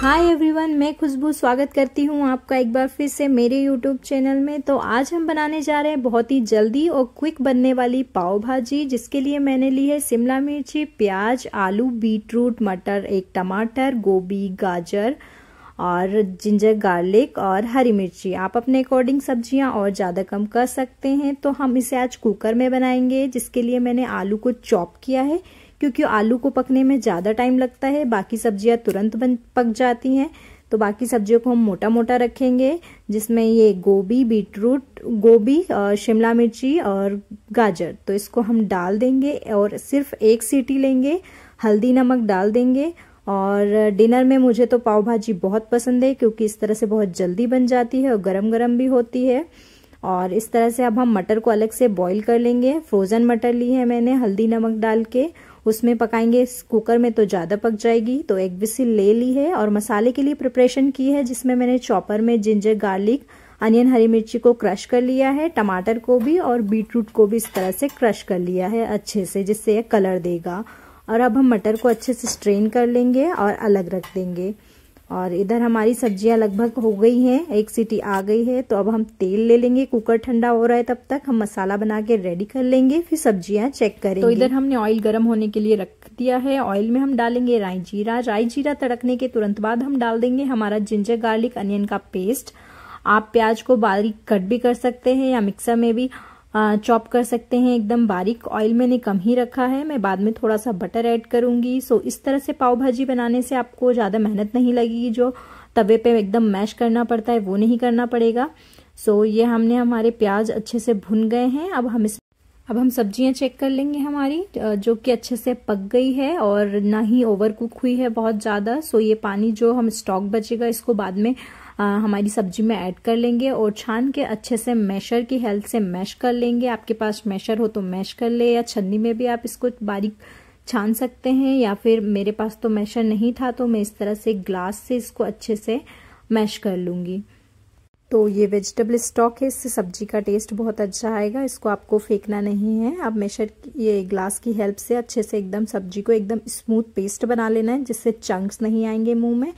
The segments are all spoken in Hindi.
हाय एवरीवन मैं खुशबू स्वागत करती हूँ आपका एक बार फिर से मेरे यूट्यूब चैनल में तो आज हम बनाने जा रहे हैं बहुत ही जल्दी और क्विक बनने वाली पाव भाजी जिसके लिए मैंने ली है शिमला मिर्ची प्याज आलू बीट रूट मटर एक टमाटर गोभी गाजर और जिंजर गार्लिक और हरी मिर्ची आप अपने अकॉर्डिंग सब्जियां और ज़्यादा कम कर सकते हैं तो हम इसे आज कुकर में बनाएंगे जिसके लिए मैंने आलू को चॉप किया है क्योंकि आलू को पकने में ज़्यादा टाइम लगता है बाकी सब्जियां तुरंत बन पक जाती हैं तो बाकी सब्जियों को हम मोटा मोटा रखेंगे जिसमें ये गोभी बीटरूट गोभी और शिमला मिर्ची और गाजर तो इसको हम डाल देंगे और सिर्फ एक सीटी लेंगे हल्दी नमक डाल देंगे और डिनर में मुझे तो पाव भाजी बहुत पसंद है क्योंकि इस तरह से बहुत जल्दी बन जाती है और गरम गरम भी होती है और इस तरह से अब हम मटर को अलग से बॉईल कर लेंगे फ्रोज़न मटर ली है मैंने हल्दी नमक डाल के उसमें पकाएंगे इस कुकर में तो ज़्यादा पक जाएगी तो एक विसिल ले ली है और मसाले के लिए प्रिपरेशन की है जिसमें मैंने चॉपर में जिंजर गार्लिक अनियन हरी मिर्ची को क्रश कर लिया है टमाटर को भी और बीटरूट को भी इस तरह से क्रश कर लिया है अच्छे से जिससे यह कलर देगा और अब हम मटर को अच्छे से स्ट्रेन कर लेंगे और अलग रख देंगे और इधर हमारी सब्जियां लगभग हो गई हैं एक सीटी आ गई है तो अब हम तेल ले लेंगे कुकर ठंडा हो रहा है तब तक हम मसाला बना के रेडी कर लेंगे फिर सब्जियां चेक करेंगे तो इधर हमने ऑयल गर्म होने के लिए रख दिया है ऑयल में हम डालेंगे राई जीरा राई जीरा तड़कने के तुरंत बाद हम डाल देंगे हमारा जिंजर गार्लिक अनियन का पेस्ट आप प्याज को बारीक कट भी कर सकते हैं या मिक्सर में भी चॉप कर सकते हैं एकदम बारीक ऑयल मैंने कम ही रखा है मैं बाद में थोड़ा सा बटर ऐड करूंगी सो इस तरह से पाव भाजी बनाने से आपको ज़्यादा मेहनत नहीं लगेगी जो तवे पे एकदम मैश करना पड़ता है वो नहीं करना पड़ेगा सो ये हमने हमारे प्याज अच्छे से भुन गए हैं अब हम इसमें अब हम सब्जियां चेक कर लेंगे हमारी जो कि अच्छे से पक गई है और ना ही ओवर कुक हुई है बहुत ज़्यादा सो ये पानी जो हम स्टॉक बचेगा इसको बाद में आ, हमारी सब्जी में ऐड कर लेंगे और छान के अच्छे से मैशर की हेल्प से मैश कर लेंगे आपके पास मैशर हो तो मैश कर ले या छन्नी में भी आप इसको बारीक छान सकते हैं या फिर मेरे पास तो मैशर नहीं था तो मैं इस तरह से ग्लास से इसको अच्छे से मैश कर लूंगी तो ये वेजिटेबल स्टॉक है इससे सब्जी का टेस्ट बहुत अच्छा आएगा इसको आपको फेंकना नहीं है अब मेशर ये ग्लास की हेल्प से अच्छे से एकदम सब्जी को एकदम स्मूथ पेस्ट बना लेना है जिससे चंक्स नहीं आएंगे मुंह में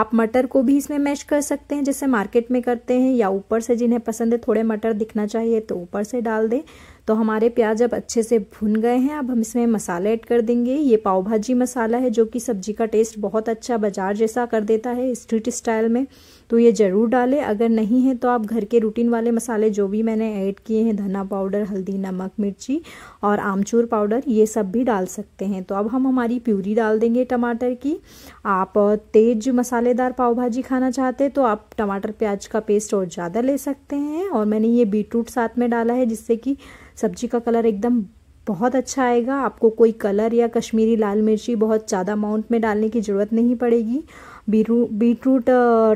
आप मटर को भी इसमें मैश कर सकते हैं जैसे मार्केट में करते हैं या ऊपर से जिन्हें पसंद है थोड़े मटर दिखना चाहिए तो ऊपर से डाल दें तो हमारे प्याज अब अच्छे से भुन गए हैं अब हम इसमें मसाले ऐड कर देंगे ये पाव भाजी मसाला है जो कि सब्जी का टेस्ट बहुत अच्छा बाजार जैसा कर देता है स्ट्रीट स्टाइल में तो ये ज़रूर डालें अगर नहीं है तो आप घर के रूटीन वाले मसाले जो भी मैंने ऐड किए हैं धना पाउडर हल्दी नमक मिर्ची और आमचूर पाउडर ये सब भी डाल सकते हैं तो अब हम हमारी प्यूरी डाल देंगे टमाटर की आप तेज मसाले मसालेदार पाव भाजी खाना चाहते हैं तो आप टमाटर प्याज का पेस्ट और ज़्यादा ले सकते हैं और मैंने ये बीटरूट साथ में डाला है जिससे कि सब्जी का कलर एकदम बहुत अच्छा आएगा आपको कोई कलर या कश्मीरी लाल मिर्ची बहुत ज़्यादा अमाउंट में डालने की ज़रूरत नहीं पड़ेगी बीटरूट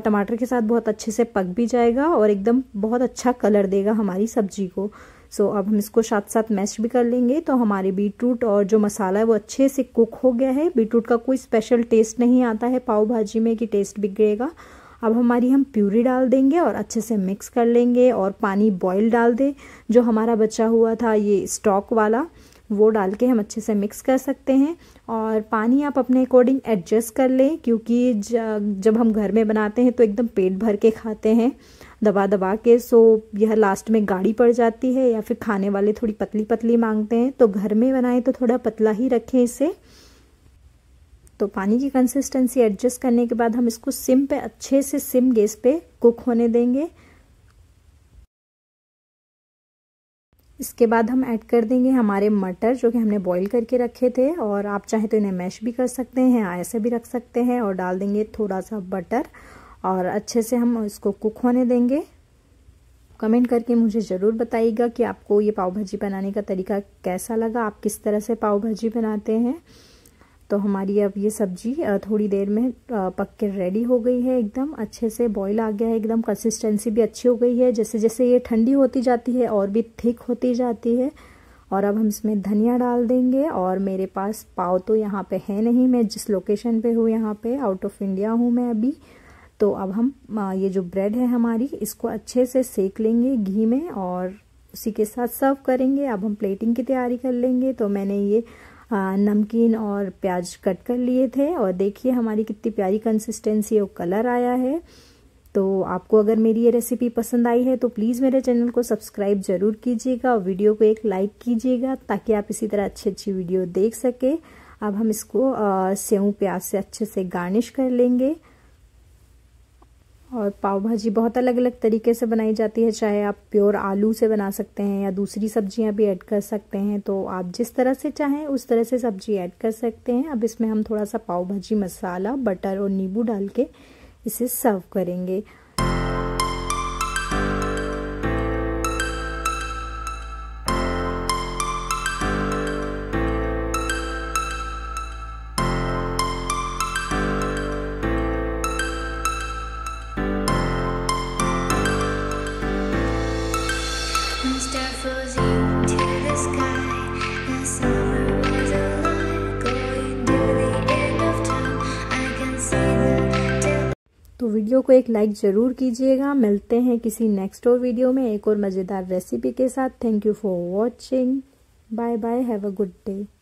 टमाटर के साथ बहुत अच्छे से पक भी जाएगा और एकदम बहुत अच्छा कलर देगा हमारी सब्जी को सो अब हम इसको साथ साथ मैश भी कर लेंगे तो हमारे बीटरूट और जो मसाला है वो अच्छे से कुक हो गया है बीटरूट का कोई स्पेशल टेस्ट नहीं आता है पाव भाजी में कि टेस्ट बिगड़ेगा अब हमारी हम प्यूरी डाल देंगे और अच्छे से मिक्स कर लेंगे और पानी बॉईल डाल दें जो हमारा बचा हुआ था ये स्टॉक वाला वो डाल के हम अच्छे से मिक्स कर सकते हैं और पानी आप अपने अकॉर्डिंग एडजस्ट कर लें क्योंकि जब हम घर में बनाते हैं तो एकदम पेट भर के खाते हैं दबा दबा के सो यह लास्ट में गाढ़ी पड़ जाती है या फिर खाने वाले थोड़ी पतली पतली मांगते हैं तो घर में बनाएं तो थोड़ा पतला ही रखें इसे तो पानी की कंसिस्टेंसी एडजस्ट करने के बाद हम इसको सिम पे अच्छे से सिम गैस पे कुक होने देंगे इसके बाद हम ऐड कर देंगे हमारे मटर जो कि हमने बॉईल करके रखे थे और आप चाहे तो इन्हें मैश भी कर सकते हैं ऐसे भी रख सकते हैं और डाल देंगे थोड़ा सा बटर और अच्छे से हम इसको कुक होने देंगे कमेंट करके मुझे ज़रूर बताइएगा कि आपको ये पाव भाजी बनाने का तरीका कैसा लगा आप किस तरह से पाव भाजी बनाते हैं तो हमारी अब ये सब्जी थोड़ी देर में पक के रेडी हो गई है एकदम अच्छे से बॉईल आ गया है एकदम कंसिस्टेंसी भी अच्छी हो गई है जैसे जैसे ये ठंडी होती जाती है और भी थिक होती जाती है और अब हम इसमें धनिया डाल देंगे और मेरे पास पाव तो यहाँ पे है नहीं मैं जिस लोकेशन पे हूँ यहाँ पे आउट ऑफ इंडिया हूँ मैं अभी तो अब हम ये जो ब्रेड है हमारी इसको अच्छे से सेक लेंगे घी में और उसी के साथ सर्व करेंगे अब हम प्लेटिंग की तैयारी कर लेंगे तो मैंने ये नमकीन और प्याज कट कर लिए थे और देखिए हमारी कितनी प्यारी कंसिस्टेंसी और कलर आया है तो आपको अगर मेरी ये रेसिपी पसंद आई है तो प्लीज़ मेरे चैनल को सब्सक्राइब ज़रूर कीजिएगा और वीडियो को एक लाइक कीजिएगा ताकि आप इसी तरह अच्छी अच्छी वीडियो देख सकें अब हम इसको सेव प्याज से अच्छे से गार्निश कर लेंगे और पाव भाजी बहुत अलग अलग तरीके से बनाई जाती है चाहे आप प्योर आलू से बना सकते हैं या दूसरी सब्जियां भी ऐड कर सकते हैं तो आप जिस तरह से चाहें उस तरह से सब्जी ऐड कर सकते हैं अब इसमें हम थोड़ा सा पाव भाजी मसाला बटर और नींबू डाल के इसे सर्व करेंगे तो वीडियो को एक लाइक ज़रूर कीजिएगा मिलते हैं किसी नेक्स्ट और वीडियो में एक और मज़ेदार रेसिपी के साथ thank you for watching bye bye have a good day